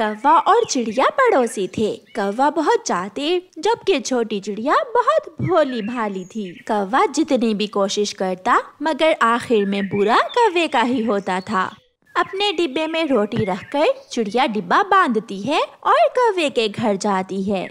कौवा और चिड़िया पड़ोसी थे कौवा बहुत चाहते जबकि छोटी चिड़िया बहुत भोली भाली थी कौवा जितनी भी कोशिश करता मगर आखिर में बुरा कौवे का ही होता था अपने डिब्बे में रोटी रखकर चिड़िया डिब्बा बांधती है और कौवे के घर जाती है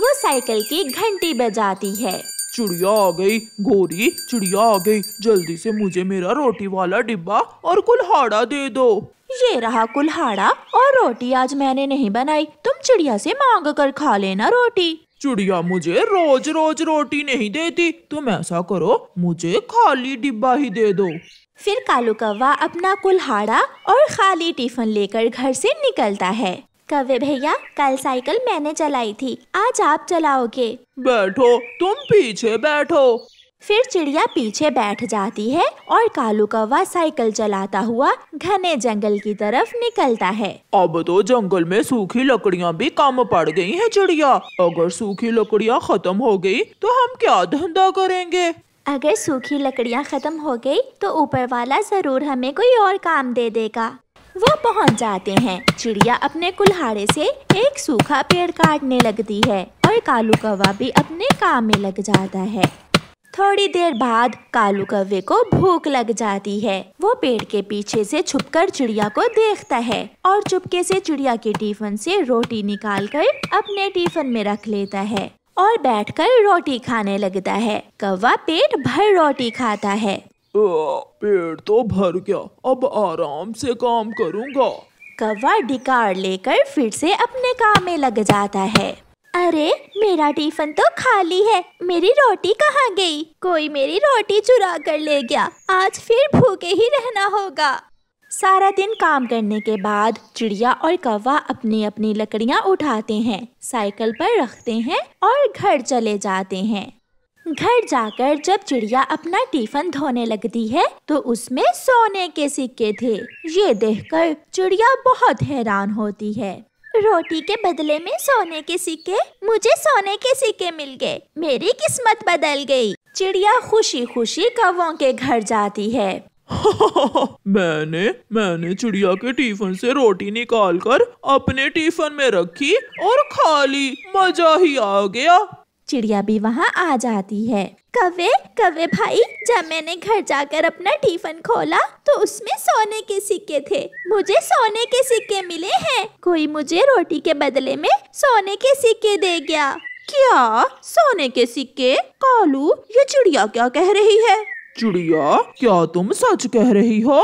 वो साइकिल की घंटी बजाती है चिड़िया आ गई गोरी चिड़िया आ गई जल्दी से मुझे मेरा रोटी वाला डिब्बा और कुल्हाड़ा दे दो ये रहा कुल्हाड़ा और रोटी आज मैंने नहीं बनाई तुम चिड़िया से मांग कर खा लेना रोटी चिड़िया मुझे रोज रोज रोटी नहीं देती तुम ऐसा करो मुझे खाली डिब्बा ही दे दो फिर कालू कौवा अपना कुल्हाड़ा और खाली टिफिन लेकर घर से निकलता है कवे भैया कल साइकिल मैंने चलाई थी आज आप चलाओगे बैठो तुम पीछे बैठो फिर चिड़िया पीछे बैठ जाती है और कालू कौवा साइकिल चलाता हुआ घने जंगल की तरफ निकलता है अब तो जंगल में सूखी लकड़ियाँ भी कम पड़ गई हैं चिड़िया अगर सूखी लकड़ियाँ खत्म हो गई तो हम क्या धंधा करेंगे अगर सूखी लकड़ियाँ खत्म हो गई तो ऊपर वाला जरूर हमें कोई और काम दे देगा वो पहुँच जाते हैं चिड़िया अपने कुल्हाड़े से एक सूखा पेड़ काटने लगती है और कालू कौवा भी अपने काम में लग जाता है थोड़ी देर बाद कालू कव्वे को भूख लग जाती है वो पेड़ के पीछे से छुपकर चिड़िया को देखता है और चुपके से चिड़िया के टिफिन से रोटी निकालकर अपने टिफिन में रख लेता है और बैठकर रोटी खाने लगता है कौवा पेट भर रोटी खाता है पेट तो भर गया अब आराम से काम करूँगा कौवा डिकार लेकर फिर से अपने काम में लग जाता है अरे मेरा टिफिन तो खाली है मेरी रोटी कहाँ गई कोई मेरी रोटी चुरा कर ले गया आज फिर भूखे ही रहना होगा सारा दिन काम करने के बाद चिड़िया और कौवा अपनी अपनी लकड़ियाँ उठाते हैं साइकिल पर रखते हैं और घर चले जाते हैं घर जाकर जब चिड़िया अपना टिफिन धोने लगती है तो उसमें सोने के सिक्के थे ये देखकर चिड़िया बहुत हैरान होती है रोटी के बदले में सोने के सिक्के मुझे सोने के सिक्के मिल गए मेरी किस्मत बदल गई चिड़िया खुशी खुशी कौवों के घर जाती है मैंने मैंने चिड़िया के टिफिन से रोटी निकाल कर अपने टिफिन में रखी और खा ली मजा ही आ गया चिड़िया भी वहाँ आ जाती है कवे कवे भाई जब मैंने घर जाकर अपना टिफिन खोला तो उसमें सोने के सिक्के थे मुझे सोने के सिक्के मिले हैं कोई मुझे रोटी के बदले में सोने के सिक्के दे गया क्या सोने के सिक्के कालू ये चिड़िया क्या कह रही है चिड़िया क्या तुम सच कह रही हो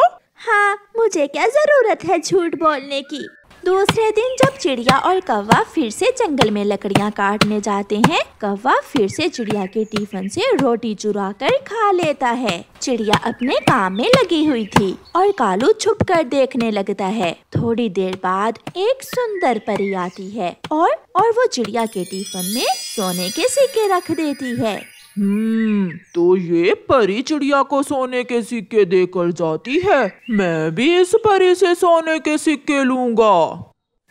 हाँ मुझे क्या जरूरत है झूठ बोलने की दूसरे दिन जब चिड़िया और कौवा फिर से जंगल में लकड़ियाँ काटने जाते हैं कौवा फिर से चिड़िया के टिफिन से रोटी चुरा कर खा लेता है चिड़िया अपने काम में लगी हुई थी और कालू छुप कर देखने लगता है थोड़ी देर बाद एक सुंदर परी आती है और और वो चिड़िया के टिफिन में सोने के सिक्के रख देती है हम्म तो ये परी चिड़िया को सोने के सिक्के देकर जाती है मैं भी इस परी से सोने के सिक्के लूंगा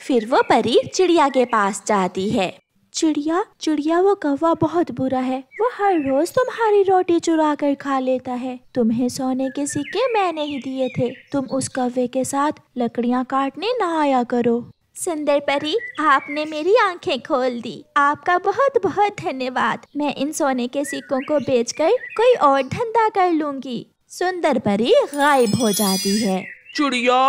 फिर वो परी चिड़िया के पास जाती है चिड़िया चिड़िया वो कौवा बहुत बुरा है वो हर रोज तुम्हारी रोटी चुरा कर खा लेता है तुम्हें सोने के सिक्के मैंने ही दिए थे तुम उस कौवे के साथ लकड़ियाँ काटने ना आया करो सुंदर परी आपने मेरी आंखें खोल दी आपका बहुत बहुत धन्यवाद मैं इन सोने के सिक्कों को बेचकर कोई और धंधा कर लूंगी सुंदर परी गायब हो जाती है चिड़िया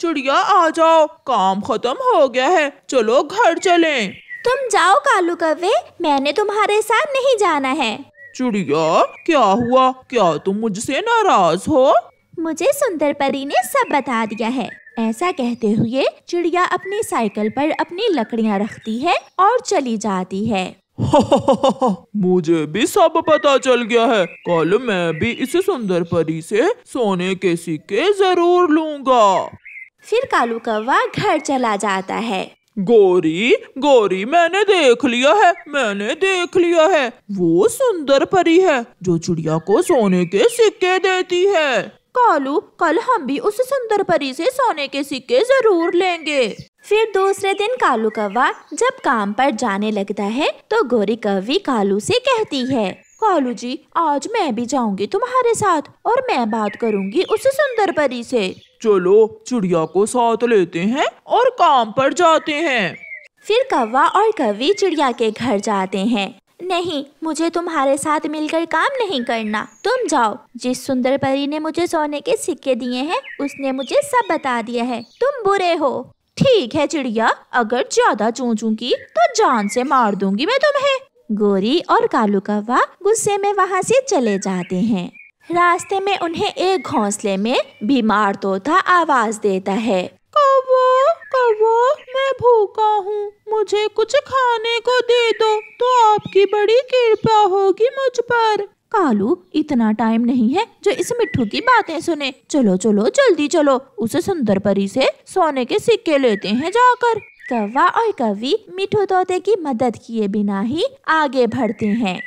चिड़िया आ जाओ काम खत्म हो गया है चलो घर चलें। तुम जाओ कालू कवे मैंने तुम्हारे साथ नहीं जाना है चिड़िया क्या हुआ क्या तुम मुझसे नाराज हो मुझे सुंदर परी ने सब बता दिया है ऐसा कहते हुए चिड़िया अपनी साइकिल पर अपनी लकड़ियाँ रखती है और चली जाती है मुझे भी सब पता चल गया है कल मैं भी इस सुंदर परी से सोने के सिक्के जरूर लूंगा फिर कालू कौवा घर चला जाता है गोरी गोरी मैंने देख लिया है मैंने देख लिया है वो सुंदर परी है जो चिड़िया को सोने के सिक्के देती है कालू कल हम भी उस सुंदर परी से सोने के सिक्के जरूर लेंगे फिर दूसरे दिन कालू कौवा जब काम पर जाने लगता है तो गोरी कवि कालू से कहती है कालू जी आज मैं भी जाऊंगी तुम्हारे साथ और मैं बात करूंगी उस सुंदर परी से चलो चिड़िया को साथ लेते हैं और काम पर जाते हैं फिर कौवा और कवि चिड़िया के घर जाते हैं नहीं मुझे तुम्हारे साथ मिलकर काम नहीं करना तुम जाओ जिस सुंदर परी ने मुझे सोने के सिक्के दिए हैं उसने मुझे सब बता दिया है तुम बुरे हो ठीक है चिड़िया अगर ज्यादा चूचूंगी तो जान से मार दूंगी मैं तुम्हें गोरी और कालू कौवा गुस्से में वहाँ से चले जाते हैं रास्ते में उन्हें एक घोंसले में बीमार तोता आवाज देता है कौवा कौवो मैं भूखा हूँ मुझे कुछ खाने को दे दो तो आपकी बड़ी कृपा होगी मुझ पर कालू इतना टाइम नहीं है जो इस मिठू की बातें सुने चलो चलो जल्दी चलो उसे सुंदर परी से सोने के सिक्के लेते हैं जाकर कौवा और कवि मिठू तोते की मदद किए बिना ही आगे बढ़ते हैं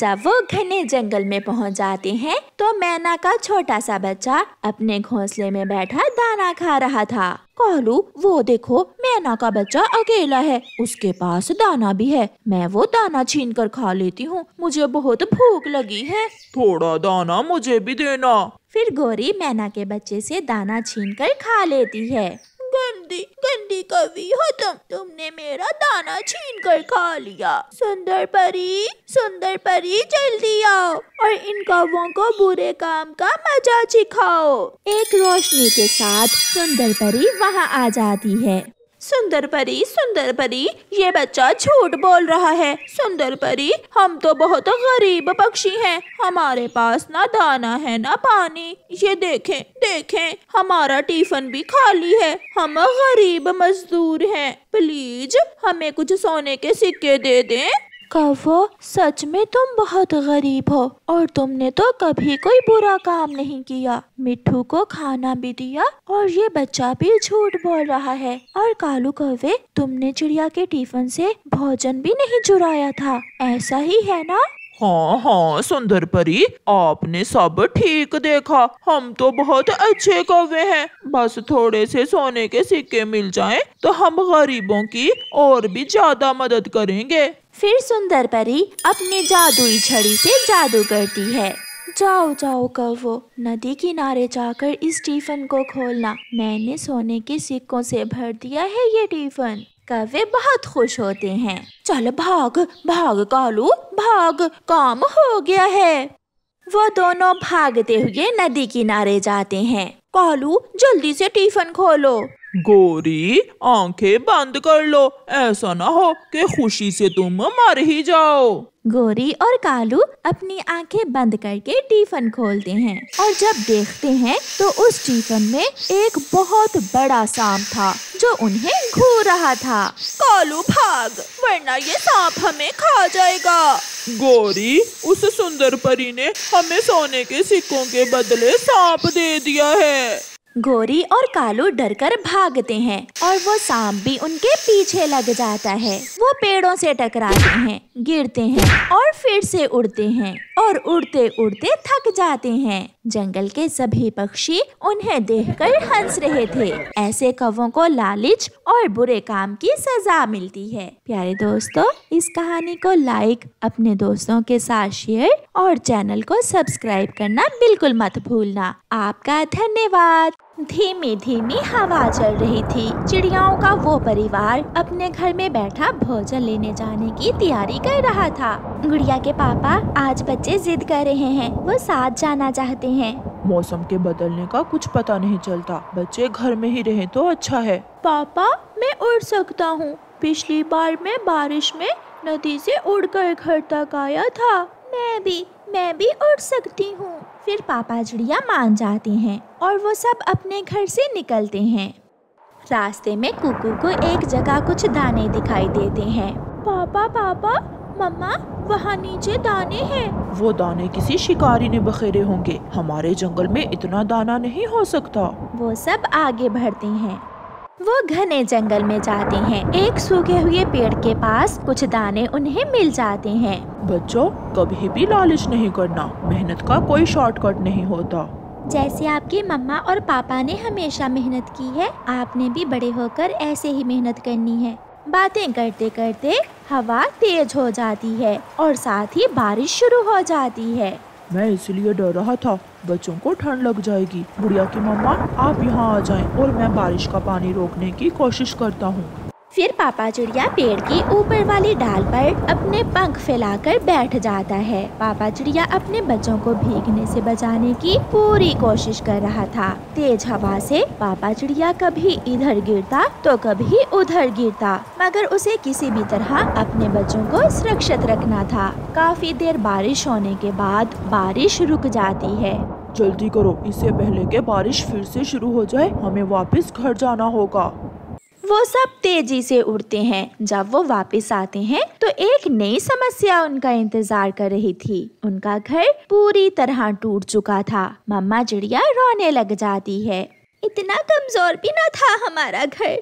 जब वो घने जंगल में पहुंच जाते हैं तो मैना का छोटा सा बच्चा अपने घोंसले में बैठा दाना खा रहा था कालू वो देखो मैना का बच्चा अकेला है उसके पास दाना भी है मैं वो दाना छीन कर खा लेती हूँ मुझे बहुत भूख लगी है थोड़ा दाना मुझे भी देना फिर गौरी मैना के बच्चे से दाना छीन कर खा लेती है गंदी गंदी कवि हो तुम तुमने मेरा दाना छीन कर खा लिया सुंदर परी सुंदर परी जल्दी आओ और इन कवों को बुरे काम का मजा सिखाओ एक रोशनी के साथ सुंदर परी वहाँ आ जाती है सुंदर परी सुंदर परी ये बच्चा झूठ बोल रहा है सुंदर परी हम तो बहुत गरीब पक्षी हैं हमारे पास ना दाना है ना पानी ये देखें देखें हमारा टिफिन भी खाली है हम गरीब मजदूर हैं प्लीज हमें कुछ सोने के सिक्के दे दें कहो सच में तुम बहुत गरीब हो और तुमने तो कभी कोई बुरा काम नहीं किया मिट्टू को खाना भी दिया और ये बच्चा भी झूठ बोल रहा है और कालू कौवे तुमने चिड़िया के टिफिन से भोजन भी नहीं चुराया था ऐसा ही है ना हाँ हाँ सुंदर परी आपने सब ठीक देखा हम तो बहुत अच्छे कौवे हैं बस थोड़े से सोने के सिक्के मिल जाएं तो हम गरीबों की और भी ज्यादा मदद करेंगे फिर सुंदर परी अपने जादुई छड़ी से जादू करती है जाओ जाओ कहो नदी किनारे जाकर इस टिफन को खोलना मैंने सोने के सिक्कों से भर दिया है ये टिफन कवे बहुत खुश होते हैं चल भाग भाग कालू भाग काम हो गया है वो दोनों भागते हुए नदी किनारे जाते हैं कालू जल्दी से टिफन खोलो गोरी आंखें बंद कर लो ऐसा ना हो कि खुशी से तुम मर ही जाओ गोरी और कालू अपनी आंखें बंद करके टीफन खोलते हैं और जब देखते हैं तो उस टीफन में एक बहुत बड़ा सांप था जो उन्हें घूर रहा था कालू भाग वरना ये सांप हमें खा जाएगा गोरी उस सुंदर परी ने हमें सोने के सिक्कों के बदले सांप दे दिया है गोरी और कालू डरकर भागते हैं और वो सांप भी उनके पीछे लग जाता है वो पेड़ों से टकराते हैं गिरते हैं और फिर से उड़ते हैं और उड़ते उड़ते थक जाते हैं जंगल के सभी पक्षी उन्हें देखकर हंस रहे थे ऐसे कवों को लालच और बुरे काम की सजा मिलती है प्यारे दोस्तों इस कहानी को लाइक अपने दोस्तों के साथ शेयर और चैनल को सब्सक्राइब करना बिल्कुल मत भूलना आपका धन्यवाद धीमी धीमी हवा चल रही थी चिड़ियाओं का वो परिवार अपने घर में बैठा भोजन लेने जाने की तैयारी कर रहा था गुड़िया के पापा आज बच्चे जिद कर रहे हैं वो साथ जाना चाहते हैं मौसम के बदलने का कुछ पता नहीं चलता बच्चे घर में ही रहे तो अच्छा है पापा मैं उड़ सकता हूँ पिछली बार में बारिश में नदी से उड़ घर तक आया था मैं भी मैं भी उड़ सकती हूँ फिर पापा जुड़िया मान जाते हैं और वो सब अपने घर से निकलते हैं रास्ते में कुकू को एक जगह कुछ दाने दिखाई देते हैं पापा पापा मम्मा वहाँ नीचे दाने हैं वो दाने किसी शिकारी ने बखेरे होंगे हमारे जंगल में इतना दाना नहीं हो सकता वो सब आगे बढ़ते हैं वो घने जंगल में जाते हैं एक सूखे हुए पेड़ के पास कुछ दाने उन्हें मिल जाते हैं बच्चों कभी भी लालच नहीं करना मेहनत का कोई शॉर्टकट नहीं होता जैसे आपके मम्मा और पापा ने हमेशा मेहनत की है आपने भी बड़े होकर ऐसे ही मेहनत करनी है बातें करते करते हवा तेज हो जाती है और साथ ही बारिश शुरू हो जाती है मैं इसलिए डर रहा था बच्चों को ठंड लग जाएगी बुढ़िया की मम्मा आप यहाँ आ जाएं और मैं बारिश का पानी रोकने की कोशिश करता हूँ फिर पापा चिड़िया पेड़ की ऊपर वाली डाल पर अपने पंख फैलाकर बैठ जाता है पापा चिड़िया अपने बच्चों को भीगने से बचाने की पूरी कोशिश कर रहा था तेज हवा से पापा चिड़िया कभी इधर गिरता तो कभी उधर गिरता मगर उसे किसी भी तरह अपने बच्चों को सुरक्षित रखना था काफी देर बारिश होने के बाद बारिश रुक जाती है जल्दी करो इससे पहले के बारिश फिर से शुरू हो जाए हमें वापस घर जाना होगा वो सब तेजी से उड़ते हैं जब वो वापस आते हैं तो एक नई समस्या उनका इंतजार कर रही थी उनका घर पूरी तरह टूट चुका था मम्मा चिड़िया रोने लग जाती है इतना कमजोर भी ना था हमारा घर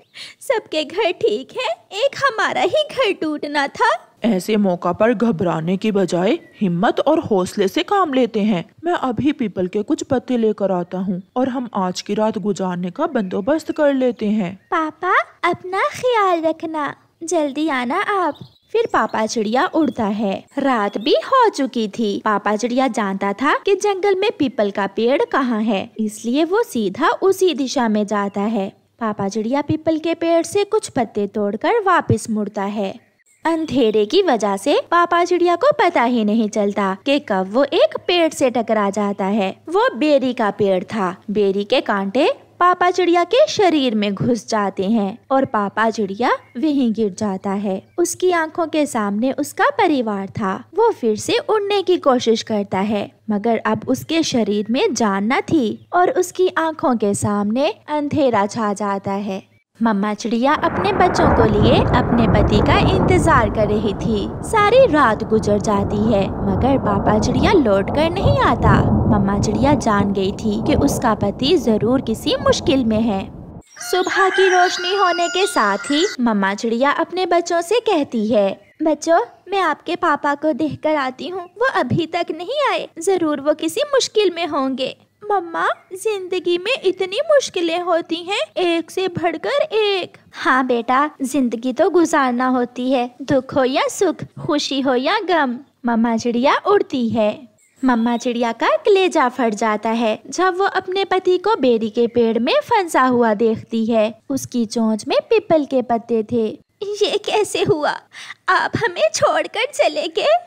सबके घर ठीक है एक हमारा ही घर टूटना था ऐसे मौका पर घबराने की बजाय हिम्मत और हौसले से काम लेते हैं मैं अभी पीपल के कुछ पत्ते लेकर आता हूँ और हम आज की रात गुजारने का बंदोबस्त कर लेते हैं पापा अपना ख्याल रखना जल्दी आना आप फिर पापा चिड़िया उड़ता है रात भी हो चुकी थी पापा चिड़िया जानता था कि जंगल में पीपल का पेड़ कहाँ है इसलिए वो सीधा उसी दिशा में जाता है पापा चिड़िया पीपल के पेड़ से कुछ पत्ते तोड़कर वापस मुड़ता है अंधेरे की वजह से पापा चिड़िया को पता ही नहीं चलता कि कब वो एक पेड़ से टकरा जाता है वो बेरी का पेड़ था बेरी के कांटे पापा चिड़िया के शरीर में घुस जाते हैं और पापा चिड़िया वहीं गिर जाता है उसकी आंखों के सामने उसका परिवार था वो फिर से उड़ने की कोशिश करता है मगर अब उसके शरीर में जान न थी और उसकी आंखों के सामने अंधेरा छा जाता है मम्मा चिड़िया अपने बच्चों को लिए अपने पति का इंतजार कर रही थी सारी रात गुजर जाती है मगर पापा चिड़िया लौट कर नहीं आता मम्मा चिड़िया जान गई थी कि उसका पति जरूर किसी मुश्किल में है सुबह की रोशनी होने के साथ ही मम्मा चिड़िया अपने बच्चों से कहती है बच्चों मैं आपके पापा को देख कर आती हूँ वो अभी तक नहीं आए जरूर वो किसी मुश्किल में होंगे मम्मा जिंदगी में इतनी मुश्किलें होती हैं एक से बढ़कर एक हाँ बेटा जिंदगी तो गुजारना होती है दुख हो या सुख खुशी हो या गम मम्मा चिड़िया उड़ती है मम्मा चिड़िया का कलेजा फट जाता है जब वो अपने पति को बेरी के पेड़ में फंसा हुआ देखती है उसकी चोंच में पिपल के पत्ते थे ये कैसे हुआ आप हमें छोड़कर चले गए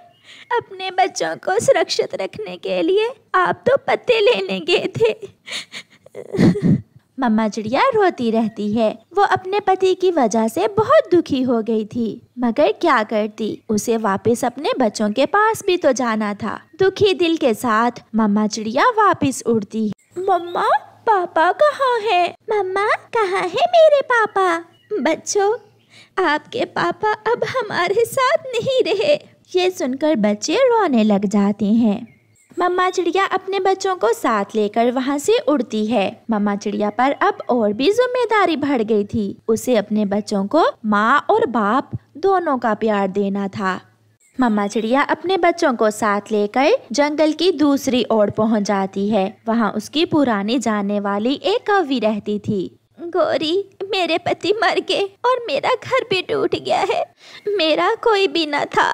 अपने बच्चों को सुरक्षित रखने के लिए आप तो पत्ते लेने गए थे मम्मा चिड़िया रोती रहती है वो अपने पति की वजह से बहुत दुखी हो गई थी मगर क्या करती उसे वापस अपने बच्चों के पास भी तो जाना था दुखी दिल के साथ मम्मा चिड़िया वापस उड़ती मम्मा पापा कहाँ है मम्मा कहाँ है मेरे पापा बच्चों आपके पापा अब हमारे साथ नहीं रहे ये सुनकर बच्चे रोने लग जाते हैं मम्मा चिड़िया अपने बच्चों को साथ लेकर वहाँ से उड़ती है मम्मा चिड़िया पर अब और भी जिम्मेदारी बढ़ गई थी उसे अपने बच्चों को माँ और बाप दोनों का प्यार देना था मम्मा चिड़िया अपने बच्चों को साथ लेकर जंगल की दूसरी ओर पहुँच जाती है वहाँ उसकी पुरानी जाने वाली एक कवि रहती थी गौरी मेरे पति मर गए और मेरा घर भी टूट गया है मेरा कोई भी न था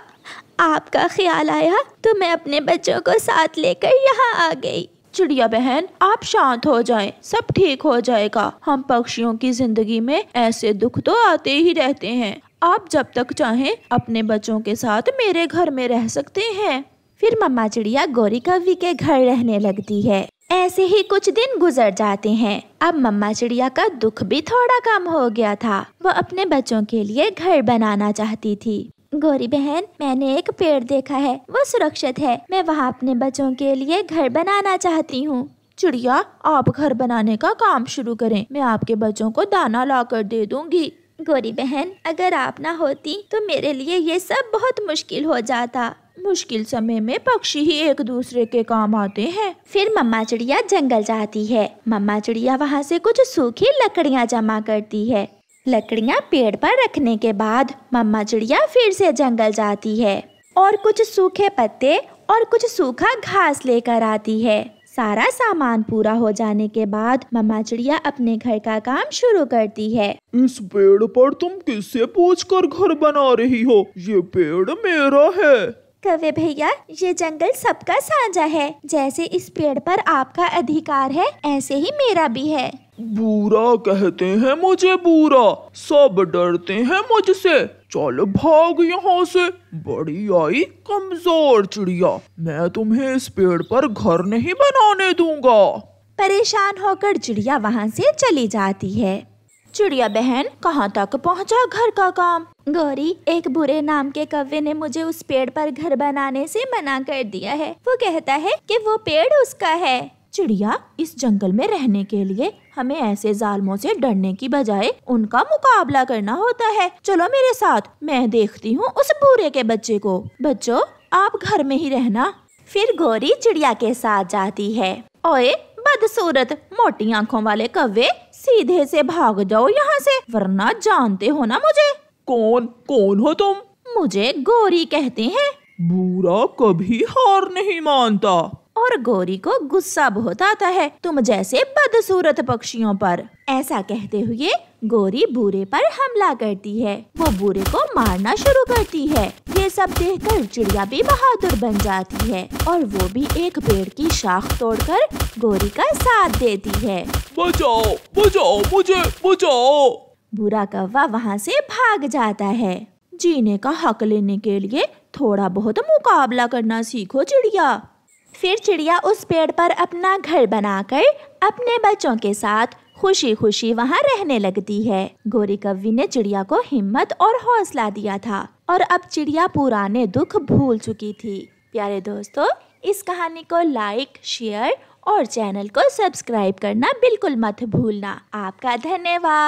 आपका ख्याल आया तो मैं अपने बच्चों को साथ लेकर यहाँ आ गई चिड़िया बहन आप शांत हो जाएं, सब ठीक हो जाएगा हम पक्षियों की जिंदगी में ऐसे दुख तो आते ही रहते हैं आप जब तक चाहें अपने बच्चों के साथ मेरे घर में रह सकते हैं फिर मम्मा चिड़िया गौरी कवि के घर रहने लगती है ऐसे ही कुछ दिन गुजर जाते हैं अब मम्मा चिड़िया का दुख भी थोड़ा कम हो गया था वह अपने बच्चों के लिए घर बनाना चाहती थी गोरी बहन मैंने एक पेड़ देखा है वो सुरक्षित है मैं वहाँ अपने बच्चों के लिए घर बनाना चाहती हूँ चिड़िया आप घर बनाने का काम शुरू करें मैं आपके बच्चों को दाना ला कर दे दूंगी गोरी बहन अगर आप ना होती तो मेरे लिए ये सब बहुत मुश्किल हो जाता मुश्किल समय में पक्षी ही एक दूसरे के काम आते हैं फिर मम्मा चिड़िया जंगल जाती है मम्मा चिड़िया वहाँ से कुछ सूखी लकड़ियाँ जमा करती है लकड़ियाँ पेड़ पर रखने के बाद मम्मा चिड़िया फिर से जंगल जाती है और कुछ सूखे पत्ते और कुछ सूखा घास लेकर आती है सारा सामान पूरा हो जाने के बाद मम्मा चिड़िया अपने घर का काम शुरू करती है इस पेड़ पर तुम किससे पूछकर घर बना रही हो ये पेड़ मेरा है कवे भैया ये जंगल सबका साझा है जैसे इस पेड़ पर आपका अधिकार है ऐसे ही मेरा भी है बूरा कहते हैं मुझे बूरा सब डरते हैं मुझसे चल भाग यहाँ से बड़ी आई कमजोर चिड़िया मैं तुम्हें इस पेड़ पर घर नहीं बनाने दूंगा परेशान होकर चिड़िया वहाँ से चली जाती है चिड़िया बहन कहाँ तक पहुँचा घर का काम गौरी एक बुरे नाम के कव्वे ने मुझे उस पेड़ पर घर बनाने से मना कर दिया है वो कहता है कि वो पेड़ उसका है चिड़िया इस जंगल में रहने के लिए हमें ऐसे जालमों से डरने की बजाय उनका मुकाबला करना होता है चलो मेरे साथ मैं देखती हूँ उस बूरे के बच्चे को बच्चों आप घर में ही रहना फिर गौरी चिड़िया के साथ जाती है ओए बदसूरत मोटी आँखों वाले कव्वे सीधे से भाग जाओ यहाँ से वरना जानते हो ना मुझे कौन कौन हो तुम मुझे गौरी कहते हैं बूरा कभी हार नहीं मानता और गोरी को गुस्सा बहुत आता है तुम जैसे बदसूरत पक्षियों पर ऐसा कहते हुए गोरी बूरे पर हमला करती है वो बूरे को मारना शुरू करती है ये सब देखकर चिड़िया भी बहादुर बन जाती है और वो भी एक पेड़ की शाख तोड़कर गोरी का साथ देती है बचाओ बचाओ मुझे बचाओ बुरा कौवा वहाँ से भाग जाता है जीने का हक लेने के लिए थोड़ा बहुत मुकाबला करना सीखो चिड़िया फिर चिड़िया उस पेड़ पर अपना घर बनाकर अपने बच्चों के साथ खुशी खुशी वहाँ रहने लगती है गोरी कवि ने चिड़िया को हिम्मत और हौसला दिया था और अब चिड़िया पुराने दुख भूल चुकी थी प्यारे दोस्तों इस कहानी को लाइक शेयर और चैनल को सब्सक्राइब करना बिल्कुल मत भूलना आपका धन्यवाद